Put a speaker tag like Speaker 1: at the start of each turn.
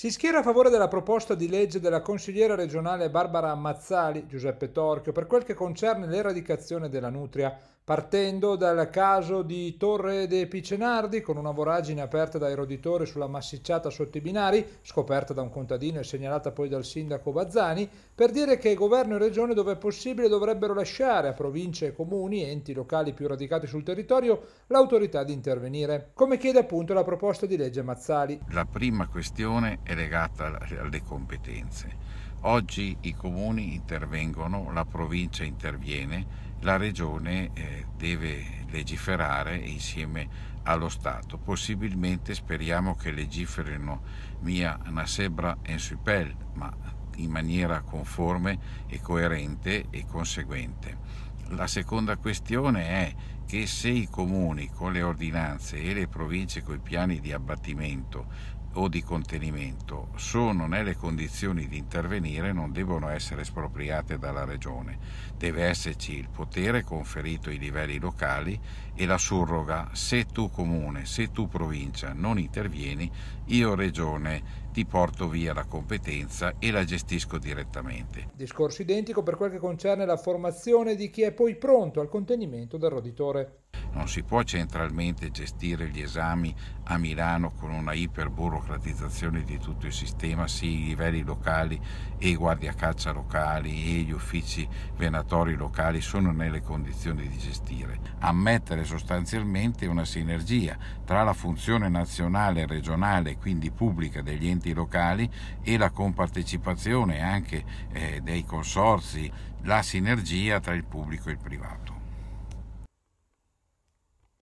Speaker 1: Si schiera a favore della proposta di legge della consigliera regionale Barbara Ammazzali, Giuseppe Torchio, per quel che concerne l'eradicazione della nutria, partendo dal caso di Torre dei Picenardi, con una voragine aperta dai roditori sulla massicciata sotto i binari, scoperta da un contadino e segnalata poi dal sindaco Bazzani, per dire che governo e regione, dove è possibile, dovrebbero lasciare a province comuni e enti locali più radicati sul territorio, l'autorità di intervenire, come chiede appunto la proposta di legge Mazzali.
Speaker 2: La prima questione è legata alle competenze. Oggi i comuni intervengono, la provincia interviene, la regione eh, deve legiferare insieme allo Stato. Possibilmente speriamo che legiferino mia nasebra en supel, ma in maniera conforme e coerente e conseguente. La seconda questione è che se i comuni con le ordinanze e le province con i piani di abbattimento o di contenimento sono nelle condizioni di intervenire non devono essere espropriate dalla regione. Deve esserci il potere conferito ai livelli locali e la surroga se tu comune, se tu provincia non intervieni, io regione ti porto via la competenza e la gestisco direttamente.
Speaker 1: Discorso identico per quel che concerne la formazione di chi è poi pronto al contenimento del roditore.
Speaker 2: Non si può centralmente gestire gli esami a Milano con una iperburocratizzazione di tutto il sistema, sì i livelli locali e i guardiacaccia locali e gli uffici venatori locali sono nelle condizioni di gestire. Ammettere sostanzialmente una sinergia tra la funzione nazionale, regionale, quindi pubblica degli enti locali e la compartecipazione anche eh, dei consorzi, la sinergia tra il pubblico e il privato.